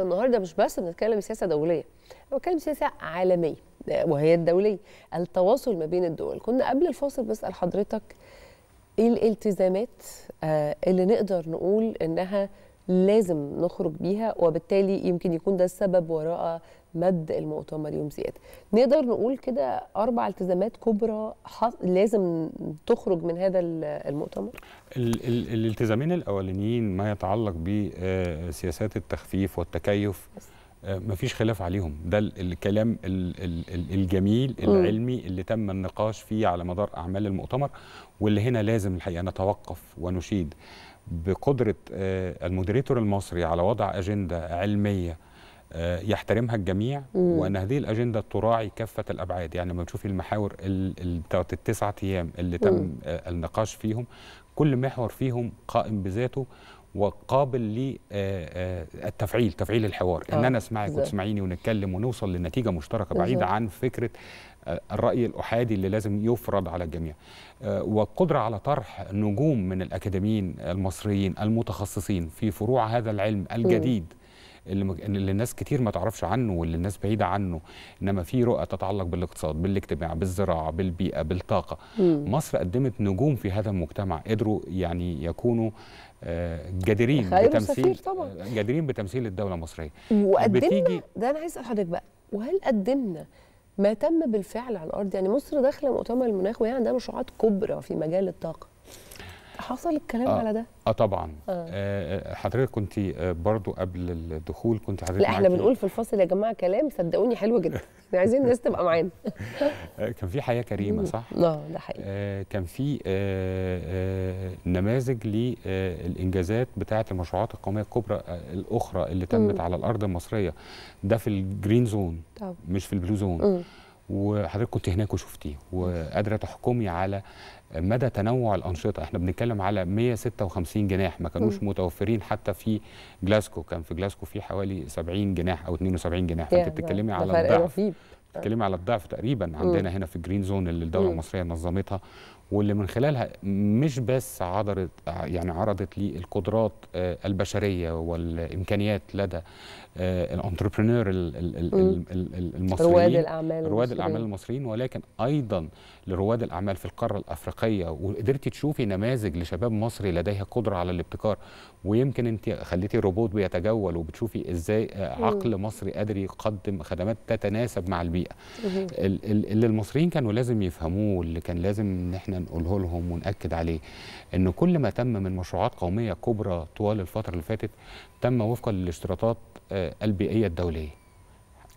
النهارده مش بس بنتكلم سياسه دوليه بنتكلم سياسه عالميه وهي الدوليه التواصل ما بين الدول كنا قبل الفاصل بسال حضرتك ايه الالتزامات آه، اللي نقدر نقول انها لازم نخرج بيها وبالتالي يمكن يكون ده السبب وراء مد المؤتمر يوم زياد نقدر نقول كده اربع التزامات كبرى لازم تخرج من هذا المؤتمر؟ ال ال الالتزامين الاولانيين ما يتعلق بسياسات آه، التخفيف والتكيف آه، ما مفيش خلاف عليهم ده الكلام الجميل العلمي اللي تم النقاش فيه على مدار اعمال المؤتمر واللي هنا لازم الحقيقه نتوقف ونشيد بقدره آه، المودريتور المصري على وضع اجنده علميه آه، يحترمها الجميع وان هذه الاجنده تراعي كافه الابعاد يعني لما بنشوف المحاور بتاعت التسعه ايام اللي تم آه، النقاش فيهم كل محور فيهم قائم بذاته وقابل للتفعيل تفعيل الحوار ان انا اسمعك وتسمعيني ونتكلم ونوصل لنتيجه مشتركه بعيده عن فكره الرأي الأحادي اللي لازم يفرض على الجميع آه، والقدرة على طرح نجوم من الأكاديميين المصريين المتخصصين في فروع هذا العلم الجديد اللي الناس كتير ما تعرفش عنه واللي الناس بعيده عنه انما في رؤى تتعلق بالاقتصاد بالاجتماع بالزراعه بالبيئه بالطاقه مم. مصر قدمت نجوم في هذا المجتمع قدروا يعني يكونوا آه، جديرين بتمثيل آه، جديرين بتمثيل الدوله المصريه وقدمنا بتيجي ده انا عايز اسال حضرتك بقى وهل قدمنا ما تم بالفعل على الارض يعني مصر داخله مؤتمر المناخ وهي عندها مشروعات كبرى في مجال الطاقه حصل الكلام آه على ده اه طبعا آه. آه حضرتك كنت آه، برضو قبل الدخول كنت حضرتك لا احنا بنقول في الفصل يا جماعه كلام صدقوني حلو جدا احنا عايزين الناس تبقى معانا آه، كان في حياه كريمه صح؟ اه ده حقيقي آه كان في آه آه نماذج للانجازات آه، بتاعه المشروعات القوميه الكبرى الاخرى اللي تمت مم. على الارض المصريه ده في الجرين زون طبعا. مش في البلو زون مم. وحضرتك كنت هناك وشفتيه وقادره تحكمي على مدى تنوع الانشطه احنا بنتكلم على 156 جناح ما كانوش م. متوفرين حتى في جلاسكو كان في جلاسكو في حوالي 70 جناح او 72 جناح فانت بتتكلمي على الضعف بتتكلمي على الضعف تقريبا عندنا هنا في الجرين زون اللي الدوله المصريه نظمتها واللي من خلالها مش بس عرضت يعني عرضت لي القدرات آه، البشريه والامكانيات لدى آه، الانتربرينور المصريين رواد الاعمال رواد الاعمال المصريين ولكن ايضا لرواد الاعمال في القاره الافريقيه وقدرتي تشوفي نماذج لشباب مصري لديه قدره على الابتكار ويمكن انت خليتي الروبوت بيتجول وبتشوفي ازاي آه، عقل مصري قادر يقدم خدمات تتناسب مع البيئه اللي المصريين كانوا لازم يفهموه اللي كان لازم ان احنا نقوله لهم ونأكد عليه أن كل ما تم من مشروعات قومية كبرى طوال الفترة اللي فاتت تم وفقا للاشتراطات آه، البيئية الدولية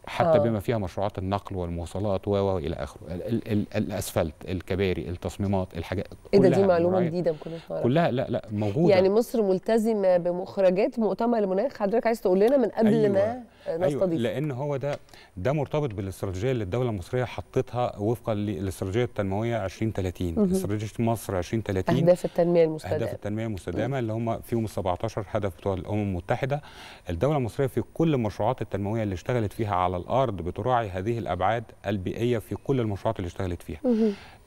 حتى آه. بما فيها مشروعات النقل والمواصلات و الى اخره ال ال الاسفلت الكباري التصميمات الحاجات ايه ده دي معلومه جديده ما كناش كلها لا لا موجوده يعني مصر ملتزمه بمخرجات مؤتمر المناخ حضرتك عايز تقول لنا من قبل أيوة. ما أيوة لان هو ده ده مرتبط بالاستراتيجيه اللي الدوله المصريه حطتها وفقا للاستراتيجيه التنمويه 2030 استراتيجيه مصر 2030 اهداف التنميه المستدامه اهداف التنميه المستدامه اللي هم فيهم 17 هدف بتوع الامم المتحده الدوله المصريه في كل المشروعات التنمويه اللي اشتغلت فيها على الارض بتراعي هذه الابعاد البيئيه في كل المشروعات اللي اشتغلت فيها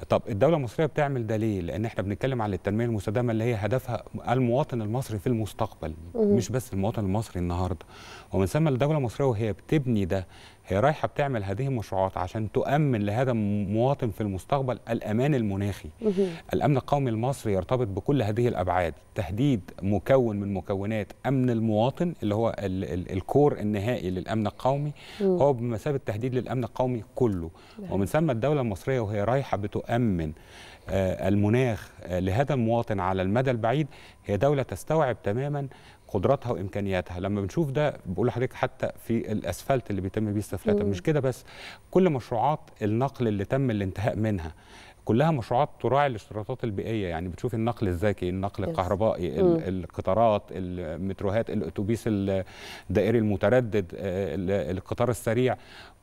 طب الدوله المصريه بتعمل ده ليه لان احنا بنتكلم عن التنميه المستدامه اللي هي هدفها المواطن المصري في المستقبل مش بس المواطن المصري النهارده ومن ثم الدوله المصريه وهي بتبني ده هي رايحه بتعمل هذه المشروعات عشان تؤمن لهذا المواطن في المستقبل الامان المناخي. الامن القومي المصري يرتبط بكل هذه الابعاد، تهديد مكون من مكونات امن المواطن اللي هو ال ال الكور النهائي للامن القومي هو بمثابه تهديد للامن القومي كله، نعم. ومن ثم الدوله المصريه وهي رايحه بتؤمن آه، المناخ آه، لهذا المواطن على المدى البعيد هي دوله تستوعب تماما قدراتها وامكانياتها لما بنشوف ده بقول لحضرتك حتى في الاسفلت اللي بيتم بيه استفلاتة مش كده بس كل مشروعات النقل اللي تم الانتهاء منها كلها مشروعات تراعي الاشتراطات البيئيه يعني بتشوف النقل الذكي النقل الكهربائي القطارات المتروهات الاتوبيس الدائري المتردد القطار السريع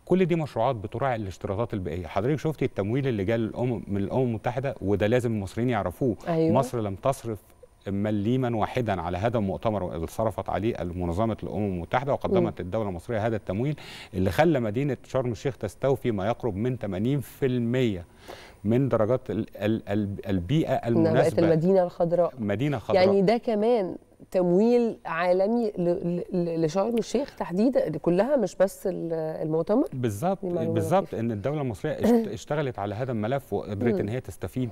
كل دي مشروعات بتراعي الاشتراطات البيئيه حضرتك شفتي التمويل اللي جاء للامم من الامم المتحده وده لازم المصريين يعرفوه أيوة. مصر لم تصرف مليما واحدا على هذا المؤتمر اللي صرفت عليه منظمه الامم المتحده وقدمت الدوله المصريه هذا التمويل اللي خلى مدينه شرم الشيخ تستوفي ما يقرب من 80% من درجات البيئه المناسبه المدينه الخضراء مدينه خضراء يعني ده كمان تمويل عالمي لشرم الشيخ تحديدا كلها مش بس المؤتمر بالظبط بالظبط ان الدوله المصريه اشتغلت على هذا الملف وقدرت ان هي تستفيد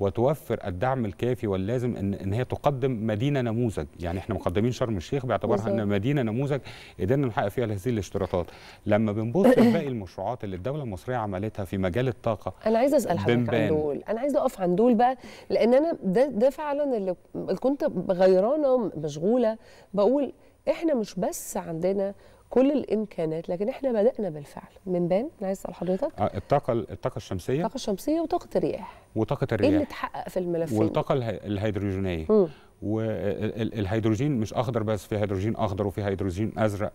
وتوفر الدعم الكافي واللازم ان ان هي تقدم مدينه نموذج يعني احنا مقدمين شرم الشيخ باعتبارها ان مدينه نموذج قدرنا نحقق فيها هذه الاشتراطات لما بنبص لباقي المشروعات اللي الدوله المصريه عملتها في مجال الطاقه انا عايزه اسال حضرتك عن دول انا عايزه اقف عن دول بقى لان انا ده ده فعلا اللي كنت غيرانه مشغوله بقول احنا مش بس عندنا كل الامكانات لكن احنا بدانا بالفعل من بان انا عايز اسال حضرتك آه، الطاقه الطاقه الشمسيه الطاقه الشمسيه وطاقه الرياح وطاقه الرياح ايه اللي اتحقق في الملفين والطاقه الهيدروجينيه والهيدروجين مش اخضر بس في هيدروجين اخضر وفي هيدروجين ازرق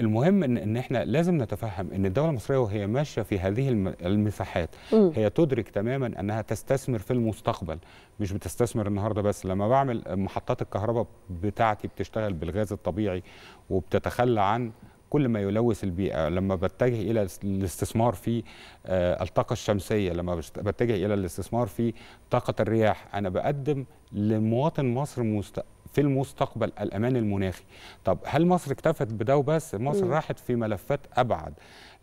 المهم ان ان احنا لازم نتفهم ان الدوله المصريه وهي ماشيه في هذه المساحات هي تدرك تماما انها تستثمر في المستقبل مش بتستثمر النهارده بس لما بعمل محطات الكهرباء بتاعتي بتشتغل بالغاز الطبيعي وبتتخلى عن كل ما يلوث البيئه لما بتجه الى الاستثمار في آه، الطاقه الشمسيه لما بتجه الى الاستثمار في طاقه الرياح انا بقدم لمواطن مصر مست... في المستقبل الامان المناخي طب هل مصر اكتفت بده وبس مصر م. راحت في ملفات ابعد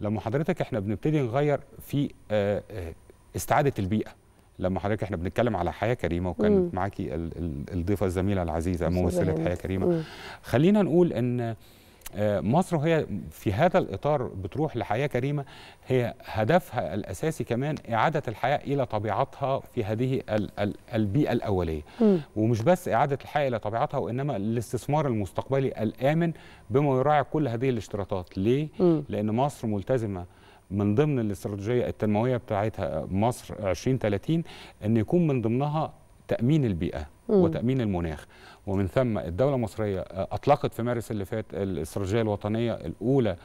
لما حضرتك احنا بنبتدي نغير في آه، آه، استعاده البيئه لما حضرتك احنا بنتكلم على حياه كريمه وكانت معاكي الضيفه الزميله العزيزه ممثله حياه كريمه خلينا نقول ان آه، مصر وهي في هذا الاطار بتروح لحياه كريمه هي هدفها الاساسي كمان اعاده الحياه الى طبيعتها في هذه البيئه الاوليه م. ومش بس اعاده الحياه الى طبيعتها وانما الاستثمار المستقبلي الامن بما يراعي كل هذه الاشتراطات ليه م. لان مصر ملتزمه من ضمن الاستراتيجيه التنمويه بتاعتها مصر 2030 ان يكون من ضمنها تامين البيئه مم. وتامين المناخ ومن ثم الدوله المصريه آه، اطلقت في مارس اللي فات الاستراتيجيه الوطنيه الاولى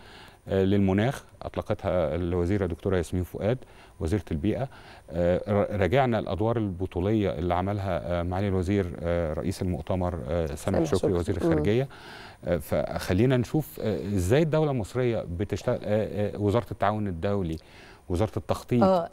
آه، للمناخ اطلقتها الوزيره دكتوره ياسمين فؤاد وزيره البيئه آه، راجعنا الادوار البطوليه اللي عملها معالي الوزير رئيس المؤتمر سامح شكري وزير الخارجيه فخلينا نشوف ازاي الدوله المصريه بتشتغل وزاره التعاون الدولي وزاره التخطيط